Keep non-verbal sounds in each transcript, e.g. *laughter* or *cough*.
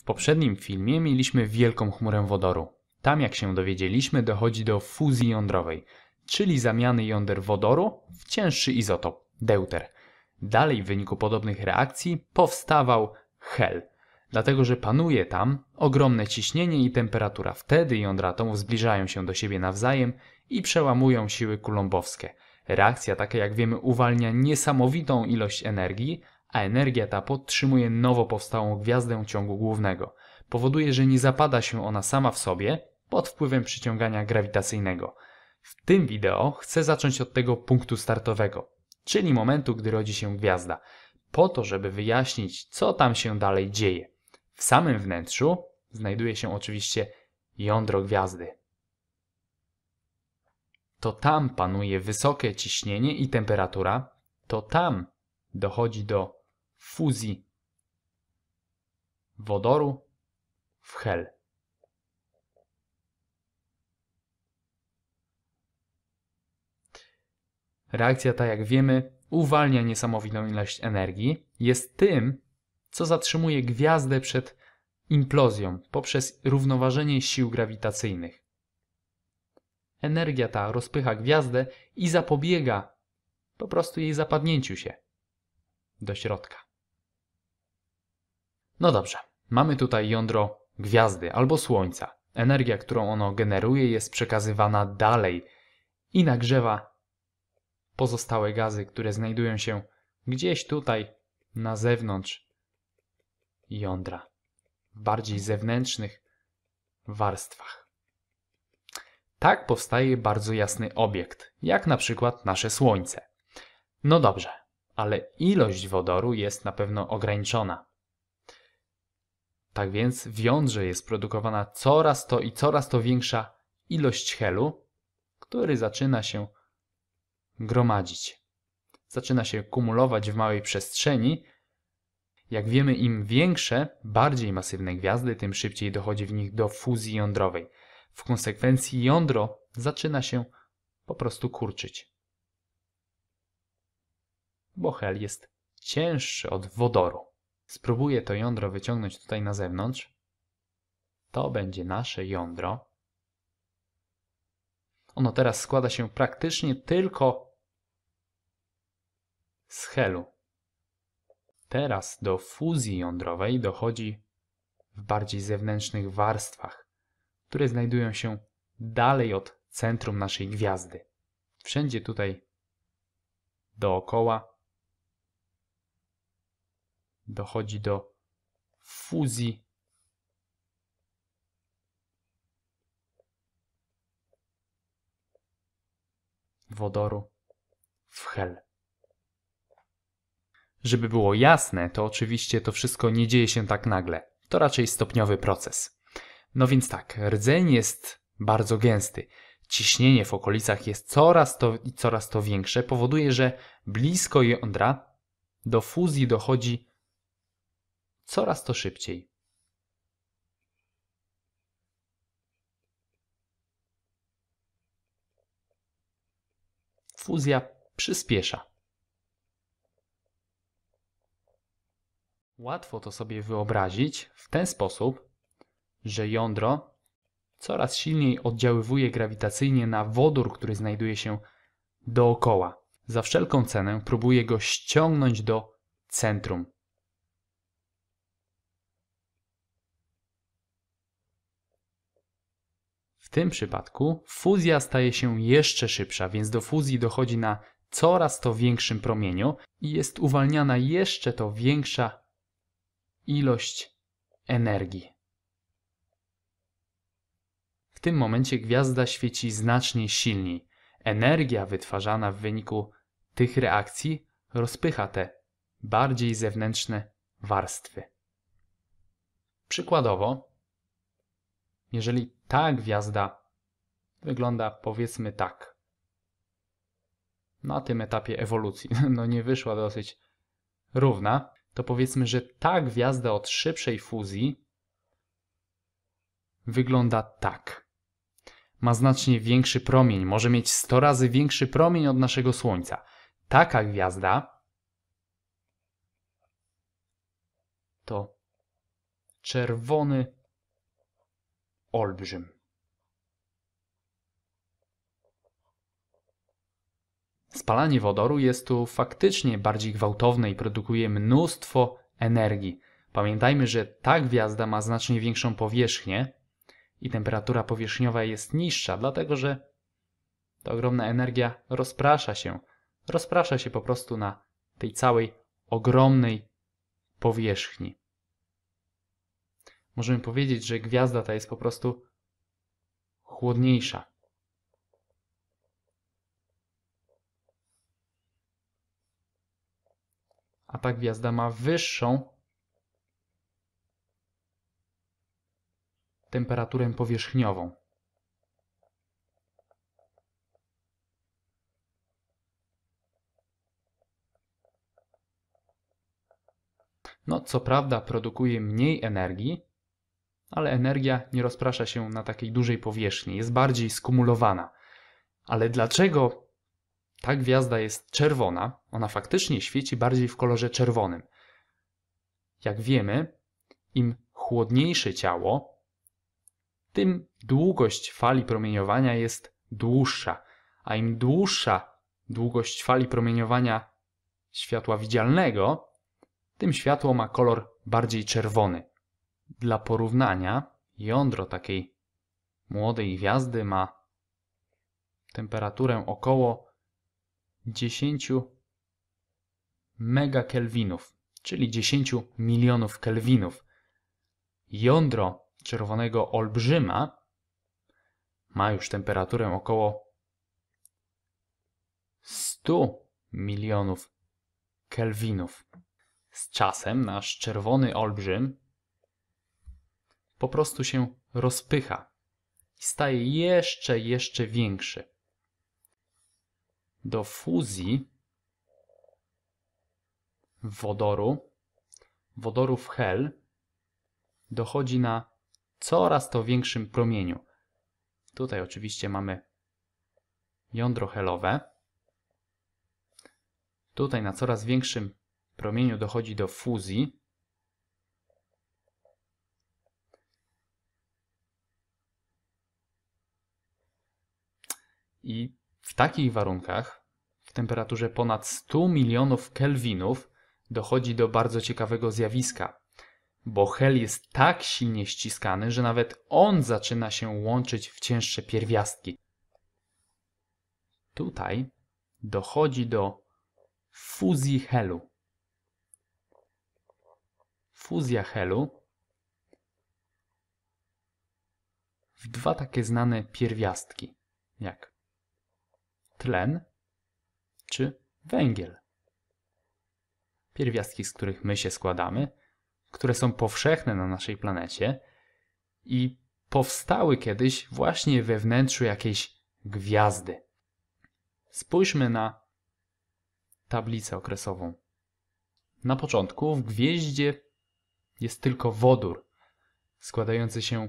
W poprzednim filmie mieliśmy wielką chmurę wodoru. Tam, jak się dowiedzieliśmy, dochodzi do fuzji jądrowej, czyli zamiany jąder wodoru w cięższy izotop, deuter. Dalej w wyniku podobnych reakcji powstawał hel, dlatego że panuje tam ogromne ciśnienie i temperatura. Wtedy jądra atomów zbliżają się do siebie nawzajem i przełamują siły kulombowskie. Reakcja taka, jak wiemy, uwalnia niesamowitą ilość energii, a energia ta podtrzymuje nowo powstałą gwiazdę ciągu głównego. Powoduje, że nie zapada się ona sama w sobie pod wpływem przyciągania grawitacyjnego. W tym wideo chcę zacząć od tego punktu startowego, czyli momentu, gdy rodzi się gwiazda, po to, żeby wyjaśnić, co tam się dalej dzieje. W samym wnętrzu znajduje się oczywiście jądro gwiazdy. To tam panuje wysokie ciśnienie i temperatura, to tam dochodzi do fuzji wodoru w hel. Reakcja ta, jak wiemy, uwalnia niesamowitą ilość energii, jest tym, co zatrzymuje gwiazdę przed implozją poprzez równoważenie sił grawitacyjnych. Energia ta rozpycha gwiazdę i zapobiega po prostu jej zapadnięciu się do środka. No dobrze, mamy tutaj jądro gwiazdy albo słońca. Energia, którą ono generuje, jest przekazywana dalej i nagrzewa pozostałe gazy, które znajdują się gdzieś tutaj na zewnątrz jądra, w bardziej zewnętrznych warstwach. Tak powstaje bardzo jasny obiekt, jak na przykład nasze Słońce. No dobrze, ale ilość wodoru jest na pewno ograniczona. Tak więc w jądrze jest produkowana coraz to i coraz to większa ilość helu, który zaczyna się gromadzić. Zaczyna się kumulować w małej przestrzeni. Jak wiemy, im większe, bardziej masywne gwiazdy, tym szybciej dochodzi w nich do fuzji jądrowej. W konsekwencji jądro zaczyna się po prostu kurczyć. Bo hel jest cięższy od wodoru spróbuję to jądro wyciągnąć tutaj na zewnątrz, to będzie nasze jądro. Ono teraz składa się praktycznie tylko z helu. Teraz do fuzji jądrowej dochodzi w bardziej zewnętrznych warstwach, które znajdują się dalej od centrum naszej gwiazdy. Wszędzie tutaj dookoła dochodzi do fuzji wodoru w hel. Żeby było jasne, to oczywiście to wszystko nie dzieje się tak nagle. To raczej stopniowy proces. No więc tak, rdzeń jest bardzo gęsty. Ciśnienie w okolicach jest coraz to i coraz to większe, powoduje, że blisko jądra do fuzji dochodzi coraz to szybciej. Fuzja przyspiesza. Łatwo to sobie wyobrazić w ten sposób, że jądro coraz silniej oddziaływuje grawitacyjnie na wodór, który znajduje się dookoła. Za wszelką cenę próbuje go ściągnąć do centrum. W tym przypadku fuzja staje się jeszcze szybsza, więc do fuzji dochodzi na coraz to większym promieniu i jest uwalniana jeszcze to większa ilość energii. W tym momencie gwiazda świeci znacznie silniej. Energia wytwarzana w wyniku tych reakcji rozpycha te bardziej zewnętrzne warstwy. Przykładowo, jeżeli ta gwiazda wygląda powiedzmy tak. Na tym etapie ewolucji, *laughs* no nie wyszła dosyć równa, to powiedzmy, że ta gwiazda od szybszej fuzji wygląda tak. Ma znacznie większy promień, może mieć 100 razy większy promień od naszego Słońca. Taka gwiazda to czerwony olbrzym Spalanie wodoru jest tu faktycznie bardziej gwałtowne i produkuje mnóstwo energii. Pamiętajmy, że ta gwiazda ma znacznie większą powierzchnię i temperatura powierzchniowa jest niższa, dlatego że ta ogromna energia rozprasza się. Rozprasza się po prostu na tej całej ogromnej powierzchni możemy powiedzieć, że gwiazda ta jest po prostu chłodniejsza. A ta gwiazda ma wyższą temperaturę powierzchniową. No, co prawda produkuje mniej energii, ale energia nie rozprasza się na takiej dużej powierzchni, jest bardziej skumulowana. Ale dlaczego ta gwiazda jest czerwona? Ona faktycznie świeci bardziej w kolorze czerwonym. Jak wiemy, im chłodniejsze ciało, tym długość fali promieniowania jest dłuższa, a im dłuższa długość fali promieniowania światła widzialnego, tym światło ma kolor bardziej czerwony. Dla porównania, jądro takiej młodej gwiazdy ma temperaturę około 10 megakelwinów, czyli 10 milionów kelwinów. Jądro czerwonego olbrzyma ma już temperaturę około 100 milionów kelwinów. Z czasem nasz czerwony olbrzym po prostu się rozpycha i staje jeszcze, jeszcze większy. Do fuzji wodoru, wodoru w hel, dochodzi na coraz to większym promieniu. Tutaj oczywiście mamy jądro helowe. Tutaj na coraz większym promieniu dochodzi do fuzji, I w takich warunkach, w temperaturze ponad 100 milionów kelwinów, dochodzi do bardzo ciekawego zjawiska, bo hel jest tak silnie ściskany, że nawet on zaczyna się łączyć w cięższe pierwiastki. Tutaj dochodzi do fuzji helu. Fuzja helu w dwa takie znane pierwiastki, jak tlen czy węgiel. Pierwiastki, z których my się składamy, które są powszechne na naszej planecie i powstały kiedyś właśnie we wnętrzu jakiejś gwiazdy. Spójrzmy na tablicę okresową. Na początku w gwieździe jest tylko wodór składający się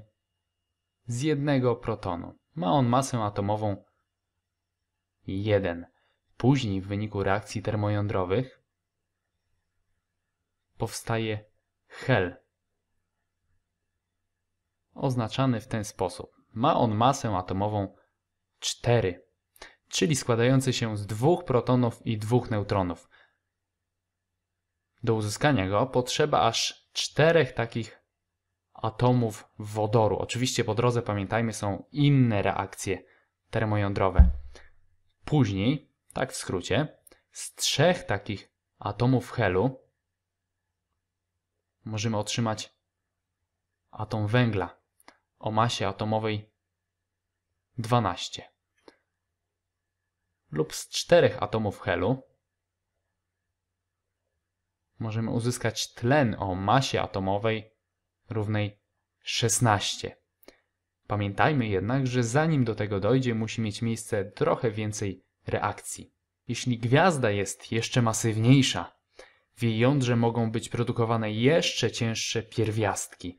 z jednego protonu. Ma on masę atomową 1. Później w wyniku reakcji termojądrowych powstaje hel, oznaczany w ten sposób. Ma on masę atomową 4, czyli składający się z dwóch protonów i dwóch neutronów. Do uzyskania go potrzeba aż czterech takich atomów wodoru. Oczywiście po drodze, pamiętajmy, są inne reakcje termojądrowe. Później, tak w skrócie, z trzech takich atomów helu możemy otrzymać atom węgla o masie atomowej 12 lub z czterech atomów helu możemy uzyskać tlen o masie atomowej równej 16. Pamiętajmy jednak, że zanim do tego dojdzie, musi mieć miejsce trochę więcej reakcji. Jeśli gwiazda jest jeszcze masywniejsza, w jej jądrze mogą być produkowane jeszcze cięższe pierwiastki.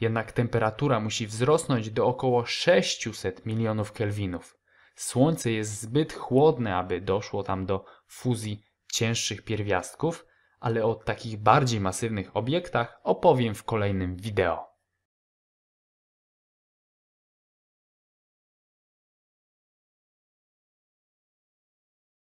Jednak temperatura musi wzrosnąć do około 600 milionów kelwinów. Słońce jest zbyt chłodne, aby doszło tam do fuzji cięższych pierwiastków, ale o takich bardziej masywnych obiektach opowiem w kolejnym wideo.